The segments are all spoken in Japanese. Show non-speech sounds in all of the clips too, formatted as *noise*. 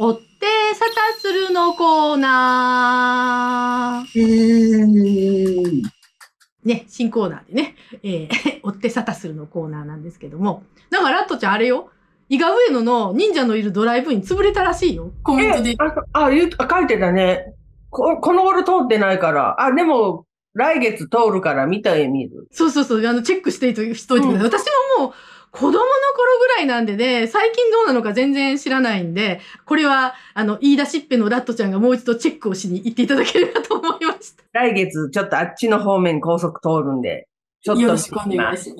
追ってさたするのコーナー。ね、新コーナーでね、えー、*laughs* 追ってさたするのコーナーなんですけども。だから、ラットちゃんあれよ。伊賀上野の忍者のいるドライブに潰れたらしいよ。コメントで。ああ、書いてたね。ここの頃通ってないから。あ、でも、来月通るから見たい見る。そうそうそう。あの、チェックしていとておいてください。うん、私ももう、子供の頃ぐらいなんでね、最近どうなのか全然知らないんで、これは、あの、言い出しっぺのラットちゃんがもう一度チェックをしに行っていただければと思いました。来月、ちょっとあっちの方面高速通るんで、ちょっと。よろしくお願いします。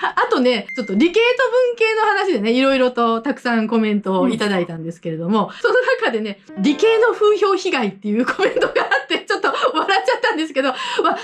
あとね、ちょっと理系と文系の話でね、いろいろとたくさんコメントをいただいたんですけれども、うん、その中でね、理系の風評被害っていうコメントがんですけど、まあ、確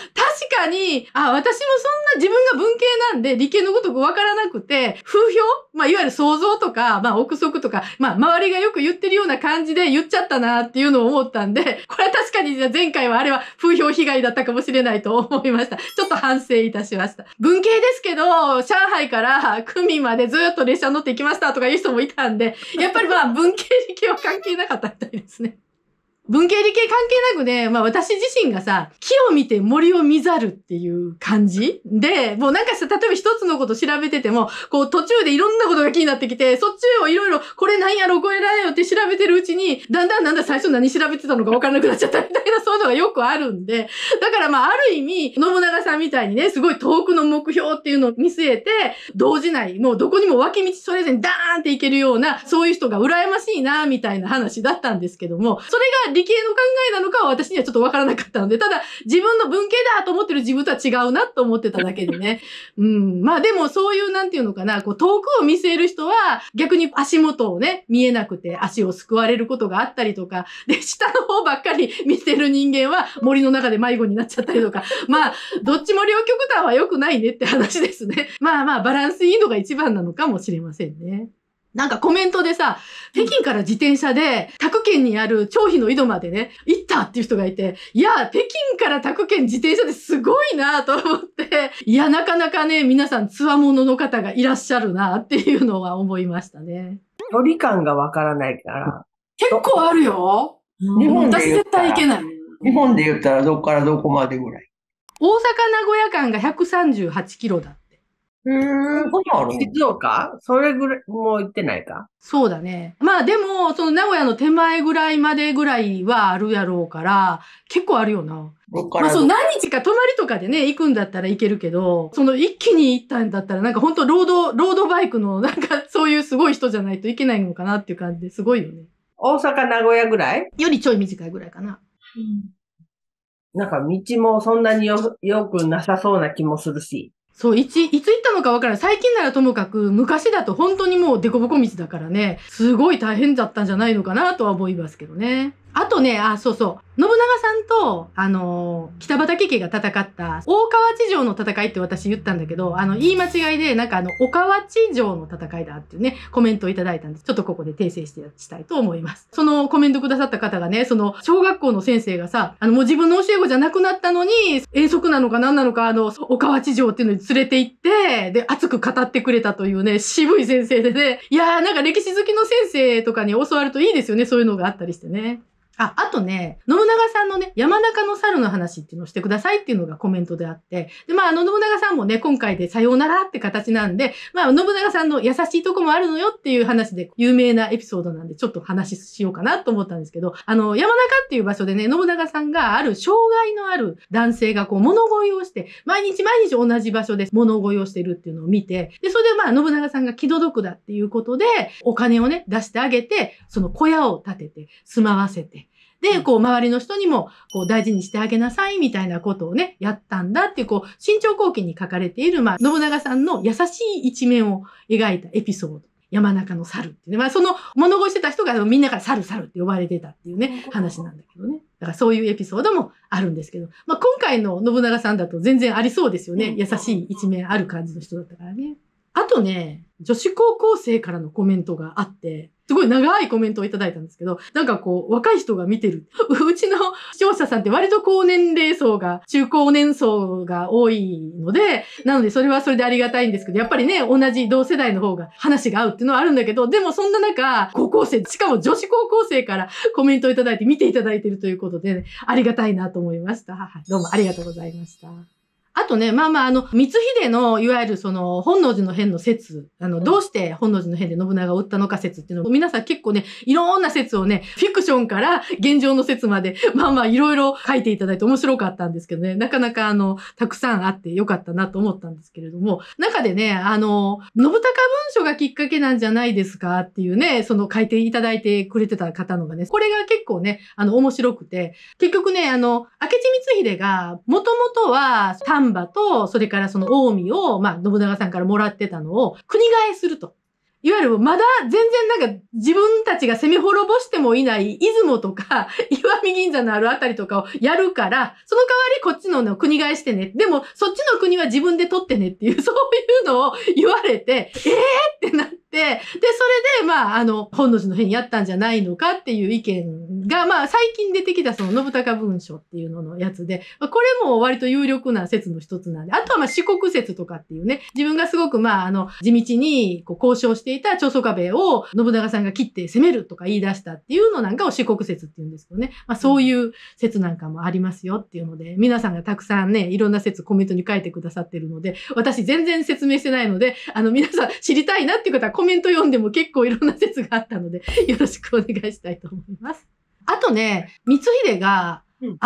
かに、あ、私もそんな自分が文系なんで、理系のごとくわからなくて、風評まあ、いわゆる想像とか、まあ、憶測とか、まあ、周りがよく言ってるような感じで言っちゃったなっていうのを思ったんで、これは確かにじゃ前回はあれは風評被害だったかもしれないと思いました。ちょっと反省いたしました。文系ですけど、上海から区民までずっと列車乗って行きましたとかいう人もいたんで、やっぱりまあ、文系理系は関係なかったみたいですね。文系理系関係なくね、まあ私自身がさ、木を見て森を見ざるっていう感じで、もうなんかさ、例えば一つのこと調べてても、こう途中でいろんなことが気になってきて、そっちをいろいろ、これなんやろ、これなんやろって調べてるうちに、だんだんだんだん最初何調べてたのかわからなくなっちゃったみたいな、*laughs* そういうのがよくあるんで、だからまあある意味、信長さんみたいにね、すごい遠くの目標っていうのを見据えて、動じない、もうどこにも脇道それぞれにダーンっていけるような、そういう人が羨ましいな、みたいな話だったんですけども、それが理系の考えなのかは私にはちょっとわからなかったので、ただ自分の文系だと思ってる自分とは違うなと思ってただけでね。*laughs* うん。まあでもそういうなんていうのかな、こう遠くを見据える人は逆に足元をね、見えなくて足をすくわれることがあったりとか、で、下の方ばっかり見てる人間は森の中で迷子になっちゃったりとか、*laughs* まあ、どっちも両極端は良くないねって話ですね。*laughs* まあまあ、バランスいいのが一番なのかもしれませんね。なんかコメントでさ、北京から自転車で、宅県にある張飛の井戸までね、行ったっていう人がいて、いや、北京から宅県自転車ですごいなと思って、いや、なかなかね、皆さん、つわものの方がいらっしゃるなっていうのは思いましたね。距離感がわからないから。結構あるよ。日本で私絶対行けない。日本で言ったらどこからどこまでぐらい大阪名古屋間が138キロだうん。ごある静岡それぐらい、もう行ってないかそうだね。まあでも、その名古屋の手前ぐらいまでぐらいはあるやろうから、結構あるよな。まあそう、何日か泊まりとかでね、行くんだったら行けるけど、その一気に行ったんだったら、なんか本当ロード、ロードバイクの、なんかそういうすごい人じゃないといけないのかなっていう感じですごいよね。大阪、名古屋ぐらいよりちょい短いぐらいかな。うん。なんか道もそんなによよくなさそうな気もするし。そう、いつ、いつ行ったのかわからない。最近ならともかく、昔だと本当にもうデコボコ道だからね、すごい大変だったんじゃないのかなとは思いますけどね。あとね、あ、そうそう。信長さんと、あの、北畠家が戦った大河地城の戦いって私言ったんだけど、あの、言い間違いで、なんかあの、岡川地城の戦いだっていうね、コメントをいただいたんで、ちょっとここで訂正してしたいと思います。そのコメントくださった方がね、その、小学校の先生がさ、あの、もう自分の教え子じゃなくなったのに、遠足なのか何なのか、あの、岡川地城っていうのに連れて行って、で、熱く語ってくれたというね、渋い先生でね、いやーなんか歴史好きの先生とかに教わるといいですよね、そういうのがあったりしてね。あ、あとね、信長さんのね、山中の猿の話っていうのをしてくださいっていうのがコメントであって、で、まあ、あの、信長さんもね、今回でさようならって形なんで、まあ、信長さんの優しいとこもあるのよっていう話で有名なエピソードなんで、ちょっと話しようかなと思ったんですけど、あの、山中っていう場所でね、信長さんがある障害のある男性がこう、物乞いをして、毎日毎日同じ場所で物乞いをしてるっていうのを見て、で、それでまあ、信長さんが気の毒だっていうことで、お金をね、出してあげて、その小屋を建てて、住まわせて、で、こう、周りの人にも、こう、大事にしてあげなさい、みたいなことをね、やったんだっていう、こう、新潮後期に書かれている、まあ、信長さんの優しい一面を描いたエピソード。山中の猿ってね。まあ、その物乞いしてた人がみんなから猿猿って呼ばれてたっていうね、話なんだけどね。だからそういうエピソードもあるんですけど、まあ、今回の信長さんだと全然ありそうですよね。優しい一面ある感じの人だったからね。あとね、女子高校生からのコメントがあって、すごい長いコメントをいただいたんですけど、なんかこう、若い人が見てる。*laughs* うちの視聴者さんって割と高年齢層が、中高年層が多いので、なのでそれはそれでありがたいんですけど、やっぱりね、同じ同世代の方が話が合うっていうのはあるんだけど、でもそんな中、高校生、しかも女子高校生からコメントをいただいて見ていただいてるということで、ね、ありがたいなと思いました。はい、どうもありがとうございました。あとね、まあまあ、あの、光秀の、いわゆるその、本能寺の変の説、あの、どうして本能寺の変で信長を撃ったのか説っていうのを、皆さん結構ね、いろんな説をね、フィクションから現状の説まで、*laughs* まあまあ、いろいろ書いていただいて面白かったんですけどね、なかなかあの、たくさんあってよかったなと思ったんですけれども、中でね、あの、信孝文書がきっかけなんじゃないですかっていうね、その書いていただいてくれてた方のがね、これが結構ね、あの、面白くて、結局ね、あの、明智光秀が、もともとは、丹丹と、それからその近江を、まあ、信長さんからもらってたのを、国替えすると。いわゆるまだ全然なんか自分たちが攻め滅ぼしてもいない出雲とか岩 *laughs* 見銀座のあるあたりとかをやるから、その代わりこっちの、国返してね。でもそっちの国は自分で取ってねっていう、*laughs* そういうのを言われて、えーってなって、で、それでまああの、本能寺の変やったんじゃないのかっていう意見が、まあ最近出てきたその信高文書っていうののやつで、これも割と有力な説の一つなんで、あとはまあ四国説とかっていうね、自分がすごくまああの、地道にこう交渉してしていた長宗我部を信長さんが切って攻めるとか言い出したっていうのなんかを四国説って言うんですけどね。まあそういう説なんかもありますよっていうので、皆さんがたくさんね、いろんな説コメントに書いてくださってるので、私全然説明してないので、あの皆さん知りたいなっていう方はコメント読んでも結構いろんな説があったので、よろしくお願いしたいと思います。あとね、光秀が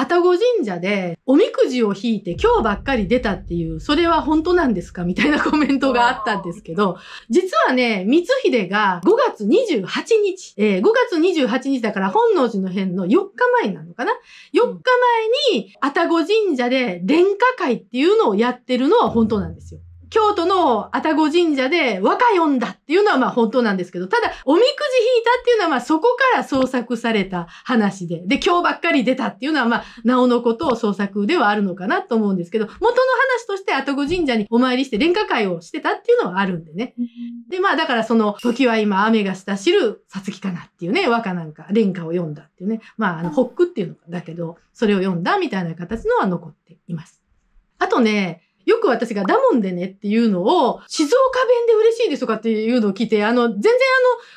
たご神社でおみくじを引いて今日ばっかり出たっていう、それは本当なんですかみたいなコメントがあったんですけど、実はね、光秀が5月28日、えー、5月28日だから本能寺の変の4日前なのかな ?4 日前にたご神社で殿下会っていうのをやってるのは本当なんですよ。京都の愛宕神社で和歌読んだっていうのはまあ本当なんですけど、ただ、おみくじ引いたっていうのはまあそこから創作された話で、で、今日ばっかり出たっていうのはまあ、なおのことを創作ではあるのかなと思うんですけど、元の話として愛宕神社にお参りして連歌会をしてたっていうのはあるんでね。で、まあだからその、時は今雨がした知るさつきかなっていうね、和歌なんか、連歌を読んだっていうね、まああの、ホックっていうのだけど、それを読んだみたいな形のは残っています。あとね、よく私がダモンでねっていうのを、静岡弁で嬉しいですとかっていうのを聞いて、あの、全然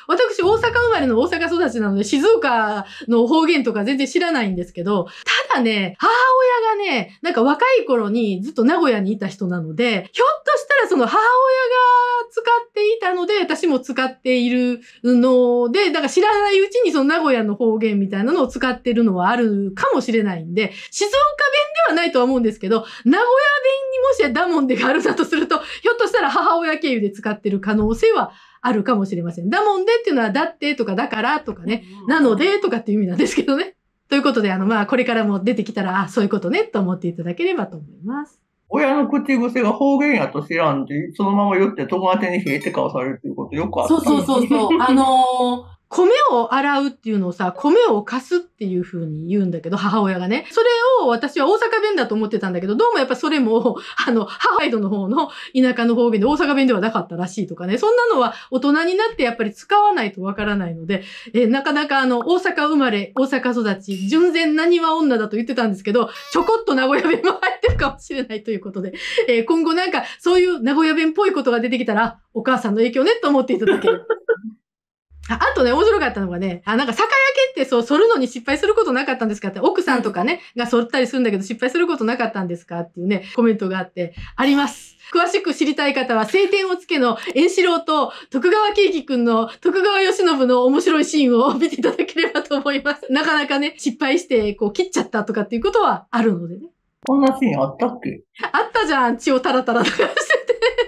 あの、私大阪生まれの大阪育ちなので、静岡の方言とか全然知らないんですけど、がね、母親がね、なんか若い頃にずっと名古屋にいた人なので、ひょっとしたらその母親が使っていたので、私も使っているので、だから知らないうちにその名古屋の方言みたいなのを使ってるのはあるかもしれないんで、静岡弁ではないとは思うんですけど、名古屋弁にもしダモンデがあるんだとすると、ひょっとしたら母親経由で使ってる可能性はあるかもしれません。だもんでっていうのは、だってとか、だからとかね、なのでとかっていう意味なんですけどね。ということで、あの、まあ、これからも出てきたら、あ、そういうことね、と思っていただければと思います。親の口癖が方言やと知らんで、そのまま言って友達に冷えて顔されるっていうことよくあった。そうそうそうそう。あの米を洗うっていうのをさ、米を貸すっていう風に言うんだけど、母親がね。それを私は大阪弁だと思ってたんだけど、どうもやっぱそれも、*laughs* あの、ハワイドの方の田舎の方言で大阪弁ではなかったらしいとかね。そんなのは大人になってやっぱり使わないとわからないので、えー、なかなかあの、大阪生まれ、大阪育ち、純然何は女だと言ってたんですけど、ちょこっと名古屋弁も入ってるかもしれないということで、えー、今後なんかそういう名古屋弁っぽいことが出てきたら、お母さんの影響ねと思っていただける。*laughs* あとね、面白かったのがね、あ、なんか、酒焼けってそう、反るのに失敗することなかったんですかって、奥さんとかね、が反ったりするんだけど、失敗することなかったんですかっていうね、コメントがあって、あります。詳しく知りたい方は、晴天をつけの円四郎と徳川慶喜くんの徳川慶喜の面白いシーンを見ていただければと思います。*laughs* なかなかね、失敗して、こう、切っちゃったとかっていうことはあるのでね。こんなシーンあったっけあったじゃん、血をタラタラかしてて、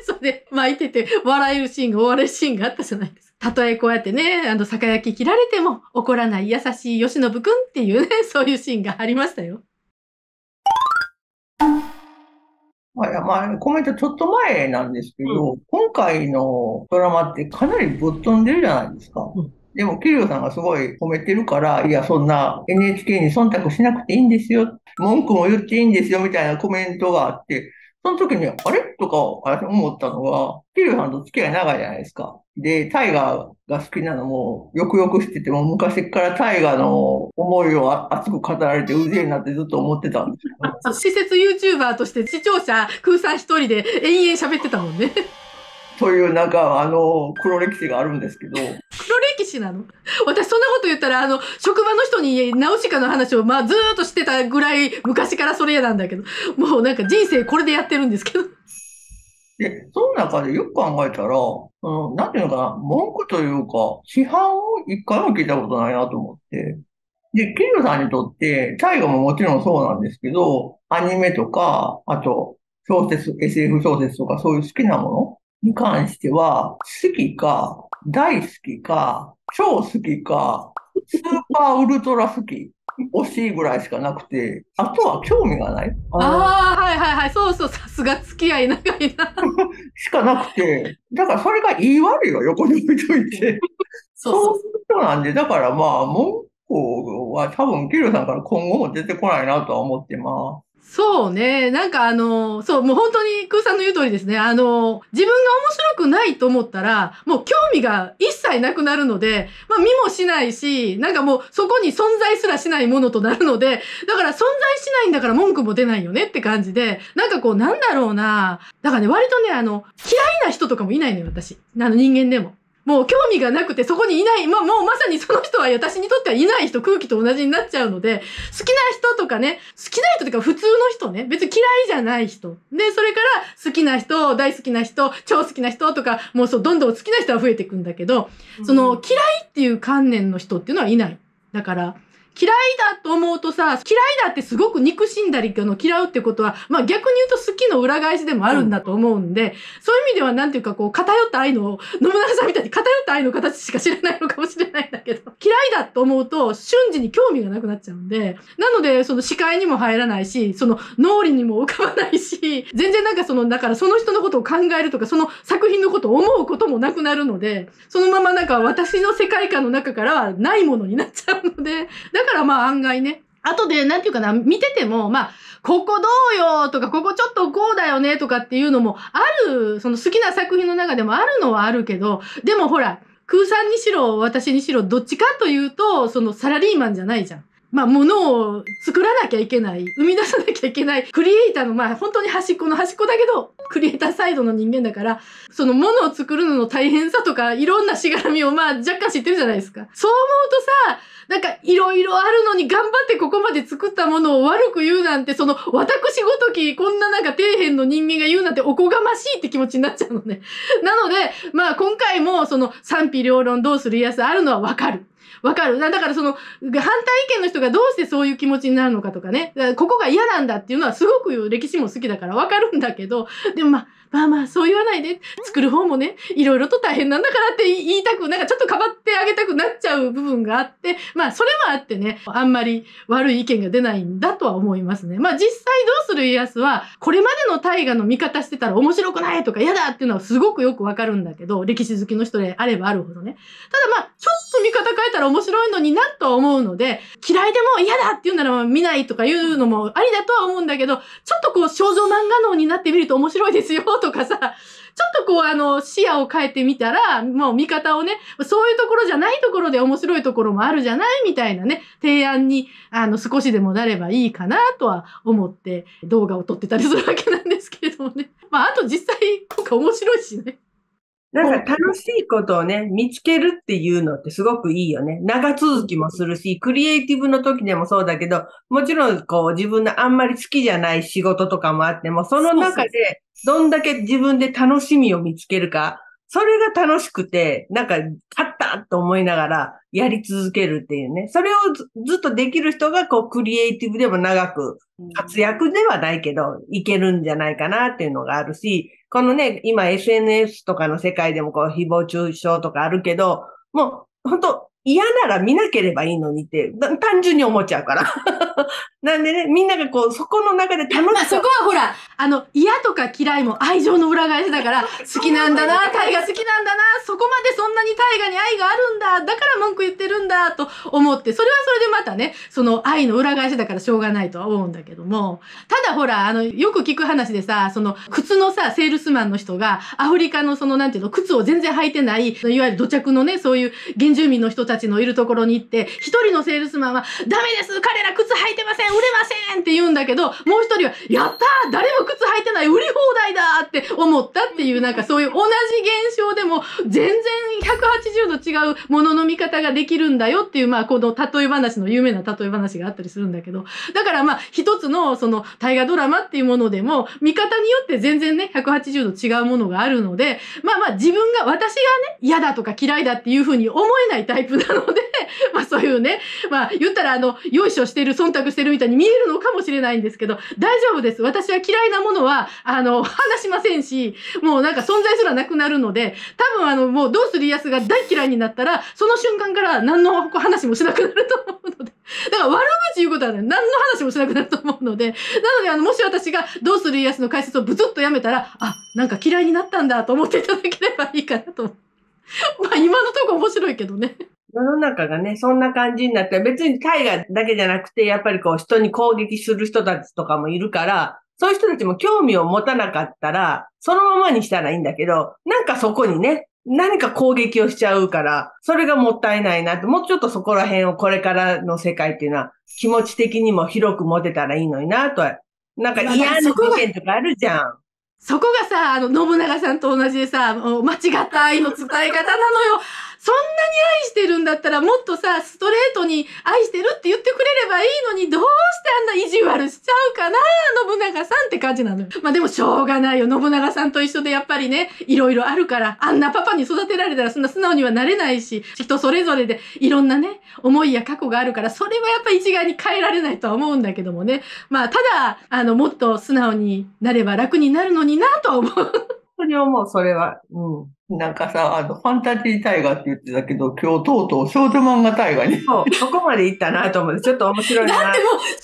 *laughs* それで巻いてて、笑えるシーンが終わるシーンがあったじゃないですか。たとえこうやってね、あの、酒焼き切られても怒らない優しい吉信くんっていうね、*laughs* そういうシーンがありましたよ。まあ、まあ、コメントちょっと前なんですけど、うん、今回のドラマってかなりぶっ飛んでるじゃないですか。うんでも、桐生さんがすごい褒めてるから、いや、そんな NHK に忖度しなくていいんですよ、文句も言っていいんですよ、みたいなコメントがあって、その時に、あれとか思ったのは、ピルさんと付き合い長いじゃないですか。で、タイガーが好きなのも、よくよく知ってても、昔からタイガーの思いを熱く語られて、うぜえなってずっと思ってたんですよ。*laughs* 施設 YouTuber として視聴者、空さん一人で延々喋ってたもんね。というなんかあの黒歴史があるんですけど。黒歴史なの私そんなこと言ったらあの職場の人にナウシカの話を、まあ、ずっとしてたぐらい昔からそれやなんだけどもうなんか人生これでやってるんですけど。で、その中でよく考えたら、うん、ていうのかな、文句というか、批判を一回も聞いたことないなと思って。で、桐生さんにとって、最後ももちろんそうなんですけど、アニメとか、あと、小説、SF 小説とかそういう好きなものに関しては、好きか、大好きか、超好きか、スーパーウルトラ好き。惜しいぐらいしかなくて、あとは興味がない。ああ、はいはいはい、そうそう、さすが付き合い長いな。*laughs* しかなくて、だからそれが言い悪いよ、横に置いといて。*laughs* そうそうそうなんで、だからまあ、文句は多分、キルさんから今後も出てこないなとは思ってます。そうね。なんかあの、そう、もう本当に空さんの言う通りですね。あの、自分が面白くないと思ったら、もう興味が一切なくなるので、まあ見もしないし、なんかもうそこに存在すらしないものとなるので、だから存在しないんだから文句も出ないよねって感じで、なんかこうなんだろうな。だからね、割とね、あの、嫌いな人とかもいないのよ、私。あの人間でも。もう興味がなくてそこにいない、まあ、もうまさにその人は私にとってはいない人、空気と同じになっちゃうので、好きな人とかね、好きな人というか普通の人ね、別に嫌いじゃない人。で、それから好きな人、大好きな人、超好きな人とか、もうそう、どんどん好きな人は増えていくんだけど、その嫌いっていう観念の人っていうのはいない。だから、嫌いだと思うとさ、嫌いだってすごく憎しんだりの嫌うってことは、まあ逆に言うと好きの裏返しでもあるんだと思うんで、うん、そういう意味ではなんていうかこう偏った愛の、信長さんみたいに偏った愛の形しか知らないのかもしれないんだけど、嫌いだと思うと瞬時に興味がなくなっちゃうんで、なのでその視界にも入らないし、その脳裏にも浮かばないし、全然なんかその、だからその人のことを考えるとか、その作品のことを思うこともなくなるので、そのままなんか私の世界観の中からはないものになっちゃうので、だからまあ案外ね、後で、なんていうかな、見てても、まあ、ここどうよとか、ここちょっとこうだよねとかっていうのもある、その好きな作品の中でもあるのはあるけど、でもほら、空さんにしろ、私にしろ、どっちかというと、そのサラリーマンじゃないじゃん。まあ、ものを作らなきゃいけない、生み出さなきゃいけない、クリエイターの、まあ、本当に端っこの端っこだけど、クリエイターサイドの人間だから、そのものを作るのの大変さとか、いろんなしがらみを、まあ、若干知ってるじゃないですか。そう思うとさ、なんか、いろいろあるのに頑張ってここまで作ったものを悪く言うなんて、その、私ごとき、こんななんか底辺の人間が言うなんておこがましいって気持ちになっちゃうのね。なので、まあ、今回も、その、賛否両論どうする家すあるのはわかる。わかる。だからその、反対意見の人がどうしてそういう気持ちになるのかとかね、ここが嫌なんだっていうのはすごく歴史も好きだからわかるんだけど、でもまあ、まあまあ、そう言わないで、作る方もね、いろいろと大変なんだからって言いたく、なんかちょっとかばってあげたくなっちゃう部分があって、まあ、それもあってね、あんまり悪い意見が出ないんだとは思いますね。まあ、実際どうする家康は、これまでの大河の見方してたら面白くないとか嫌だっていうのはすごくよくわかるんだけど、歴史好きの人であればあるほどね。ただまあ、ちょっと見方変えたら面白いのになとは思うので、嫌いでも嫌だっていうなら見ないとかいうのもありだとは思うんだけど、ちょっとこう少女漫画脳になってみると面白いですよとかさ、ちょっとこうあの視野を変えてみたら、もう見方をね、そういうところじゃないところで面白いところもあるじゃないみたいなね、提案にあの少しでもなればいいかなとは思って動画を撮ってたりするわけなんですけれどもね。まああと実際今回面白いしね。なんか楽しいことをね、見つけるっていうのってすごくいいよね。長続きもするし、クリエイティブの時でもそうだけど、もちろんこう自分のあんまり好きじゃない仕事とかもあっても、その中でどんだけ自分で楽しみを見つけるか、それが楽しくて、なんか、勝ったと思いながらやり続けるっていうね。それをずっとできる人が、こう、クリエイティブでも長く、活躍ではないけど、いけるんじゃないかなっていうのがあるし、このね、今 SNS とかの世界でもこう、誹謗中傷とかあるけど、もう、本当嫌なら見なければいいのにって、単純に思っちゃうから。*laughs* なんでね、みんながこう、そこの中で楽しまそこはほら、あの、嫌とか嫌いも愛情の裏返しだから、*laughs* 好きなんだな、タイが好きなんだな、そこまでそんなにタイガに愛があるんだ、だから文句言ってるんだ、と思って、それはそれでまたね、その愛の裏返しだからしょうがないとは思うんだけども、ただほら、あの、よく聞く話でさ、その、靴のさ、セールスマンの人が、アフリカのその、なんていうの、靴を全然履いてない、いわゆる土着のね、そういう原住民の人たちのいるところに行って、一人のセールスマンは、ダメです彼ら靴履いてません売れませんって言うんだけど、もう一人は、やった誰も靴履いてない売り放題だって思ったっていう、なんかそういう同じ現象でも、全然180度違うものの見方ができるんだよっていう、まあ、この例え話の有名な例え話があったりするんだけど、だからまあ、一つのその大河ドラマっていうものでも、見方によって全然ね、180度違うものがあるので、まあまあ、自分が、私がね、嫌だとか嫌いだっていうふうに思えないタイプなので、*laughs* まあそういうね、まあ言ったらあの、よいしょしてる、忖度してるみたいに見えるのかもしれないんですけど、大丈夫です。私は嫌いなものは、あの、話しませんし、もうなんか存在すらなくなるので、多分あの、もうどうする家康が大嫌いになったら、その瞬間から何の話もしなくなると思うので、だから悪口言うことはね、何の話もしなくなると思うので、なのであの、もし私がどうする家康の解説をブツッとやめたら、あ、なんか嫌いになったんだと思っていただければいいかなと。まあ今のとこ面白いけどね。世の中がね、そんな感じになって、別に海外だけじゃなくて、やっぱりこう人に攻撃する人たちとかもいるから、そういう人たちも興味を持たなかったら、そのままにしたらいいんだけど、なんかそこにね、何か攻撃をしちゃうから、それがもったいないなと、もうちょっとそこら辺をこれからの世界っていうのは、気持ち的にも広く持てたらいいのになと、なんか嫌な意見とかあるじゃん。そこがさ、あの、信長さんと同じでさ、間違った愛の伝え方なのよ。そんなに愛してるんだったらもっとさ、ストレートに愛してるって言ってくれればいいのに、どうしてあんな意地悪しちゃうかな、信長さんって感じなのよ。*laughs* まあでもしょうがないよ。信長さんと一緒でやっぱりね、いろいろあるから、あんなパパに育てられたらそんな素直にはなれないし、人それぞれでいろんなね、思いや過去があるから、それはやっぱ一概に変えられないとは思うんだけどもね。まあただ、あの、もっと素直になれば楽になるのになと思う。当に思う、それは。うん。なんかさ、あの、ファンタジー大河って言ってたけど、今日とうとう少女漫画大河に。そう、そこまで行ったなと思って、ちょっと面白いな。だってもう、少女漫画だっ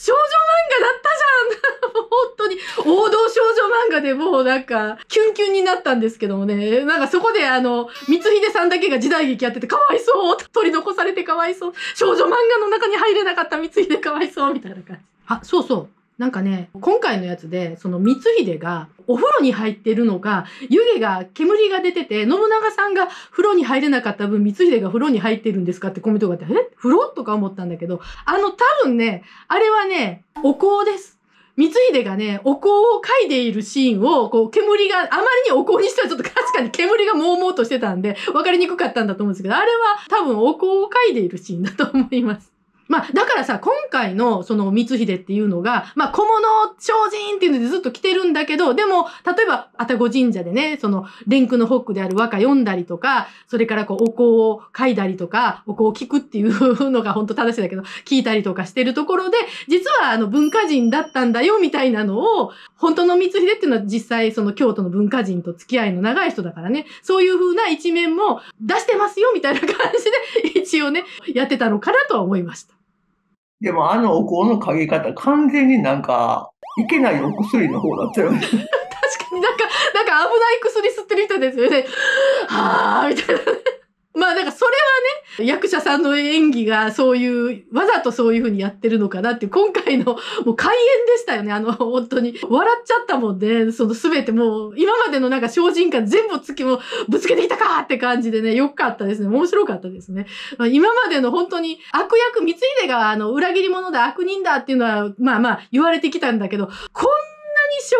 たじゃん本当に、*laughs* 王道少女漫画でもうなんか、キュンキュンになったんですけどもね、なんかそこであの、光秀さんだけが時代劇やってて、かわいそう取り残されてかわいそう少女漫画の中に入れなかった光秀かわいそうみたいな感じ。あ、そうそう。なんかね、今回のやつで、その光秀がお風呂に入ってるのが、湯気が、煙が出てて、信長さんが風呂に入れなかった分、光秀が風呂に入ってるんですかってコメントがあって、え風呂とか思ったんだけど、あの多分ね、あれはね、お香です。光秀がね、お香を嗅いでいるシーンを、こう、煙が、あまりにお香にしたらちょっと確かに煙がもうもうとしてたんで、わかりにくかったんだと思うんですけど、あれは多分お香を嗅いでいるシーンだと思います。まあ、だからさ、今回のその光秀っていうのが、まあ、小物精進っていうのでずっと来てるんだけど、でも、例えば、愛宕神社でね、その、連句のホックである和歌読んだりとか、それからこう、お香を書いたりとか、お香を聞くっていうのが本当正しいんだけど、聞いたりとかしてるところで、実はあの、文化人だったんだよ、みたいなのを、本当の光秀っていうのは実際その京都の文化人と付き合いの長い人だからね、そういう風な一面も出してますよ、みたいな感じで、一応ね、やってたのかなとは思いました。でもあのお香の嗅ぎ方、完全になんか、いけないお薬の方だったよね。*laughs* 確かになんか、なんか危ない薬吸ってる人ですよね。はあみたいな。まあなんかそれはね、役者さんの演技がそういう、わざとそういう風にやってるのかなって、今回のもう開演でしたよね。あの、本当に。笑っちゃったもんで、ね、その全てもう、今までのなんか精進感全部つきもぶつけてきたかって感じでね、良かったですね。面白かったですね。まあ、今までの本当に悪役、光秀があの、裏切り者だ、悪人だっていうのは、まあまあ言われてきたんだけど、こんな精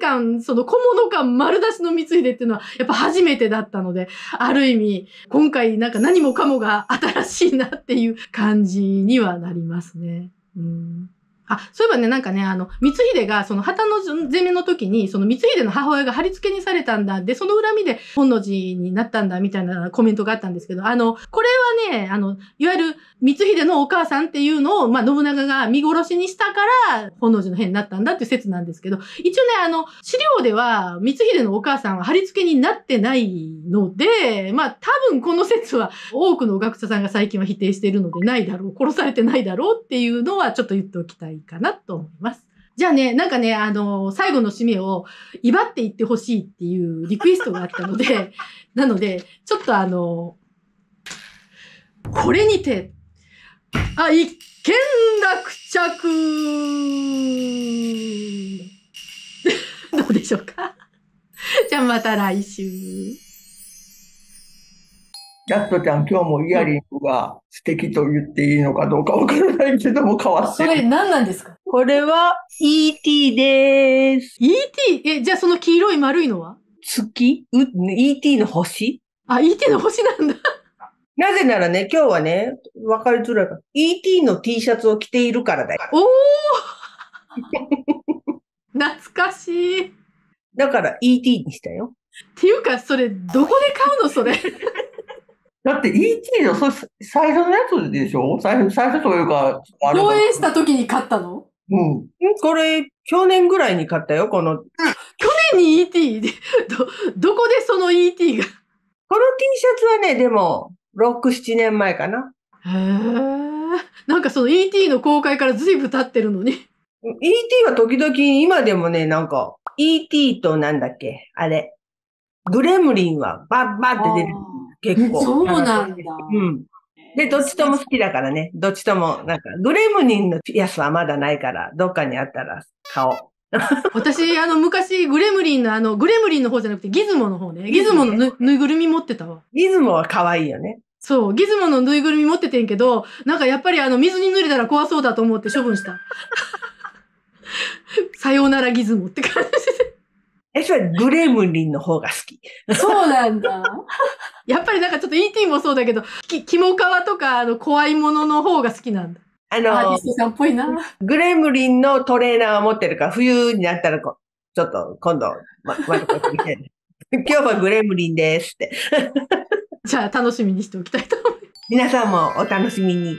進感、その小物感丸出しの光でっていうのは、やっぱ初めてだったので、ある意味、今回なんか何もかもが新しいなっていう感じにはなりますね。うんあ、そういえばね、なんかね、あの、光秀が、その、旗の攻めの時に、その光秀の母親が貼り付けにされたんだ、で、その恨みで本能寺になったんだ、みたいなコメントがあったんですけど、あの、これはね、あの、いわゆる光秀のお母さんっていうのを、まあ、信長が見殺しにしたから、本能寺の変になったんだっていう説なんですけど、一応ね、あの、資料では、光秀のお母さんは貼り付けになってないので、まあ、多分この説は、多くの学者さんが最近は否定しているので、ないだろう、殺されてないだろうっていうのは、ちょっと言っておきたい。いかなと思います。じゃあね、なんかね、あのー、最後の締めを、威張っていってほしいっていうリクエストがあったので、*laughs* なので、ちょっとあのー、これにて、あ、一見落着 *laughs* どうでしょうか *laughs* じゃあまた来週。キャットちゃん、今日もイヤリングが素敵と言っていいのかどうかわからないけども、変わってる。それ何なんですかこれは ET でーす。ET? え、じゃあその黄色い丸いのは月う ?ET の星あ、ET の星なんだ。なぜならね、今日はね、わかりづらいから、ET の T シャツを着ているからだよ。おー *laughs* 懐かしい。だから ET にしたよ。っていうか、それ、どこで買うのそれ。だって ET の、そ最初のやつでしょ最初、最初というか、あれ。上映した時に買ったのうん。これ、去年ぐらいに買ったよ、この。去年に ET? で、ど、どこでその ET がこの T シャツはね、でも、6、7年前かな。へなんかその ET の公開からずいぶん経ってるのに。ET は時々今でもね、なんか、ET となんだっけあれ。グレムリンはバッバッって出る。結構。そうなんだ。うん。で、どっちとも好きだからね。どっちとも、なんか、グレムニンのピアスはまだないから、どっかにあったら買おう。*laughs* 私、あの、昔、グレムリンの、あの、グレムリンの方じゃなくて、ギズモの方ね。ギズモのぬぬいぐるみ持ってたわ。ギズモは可愛いよね。そう、ギズモのぬいぐるみ持っててんけど、なんかやっぱりあの、水に濡れたら怖そうだと思って処分した。*laughs* さようならギズモって感じで。え、それ、グレムリンの方が好き。そうなんだ。*laughs* やっぱりなんかちょっと ET もそうだけど、き、キモカワとか、あの、怖いものの方が好きなんだ。あの、さんっぽいな。グレムリンのトレーナーを持ってるから、冬になったらこ、ちょっと今度、ま、またこて *laughs* 今日はグレムリンですって。*laughs* じゃあ楽しみにしておきたいと思います。皆さんもお楽しみに。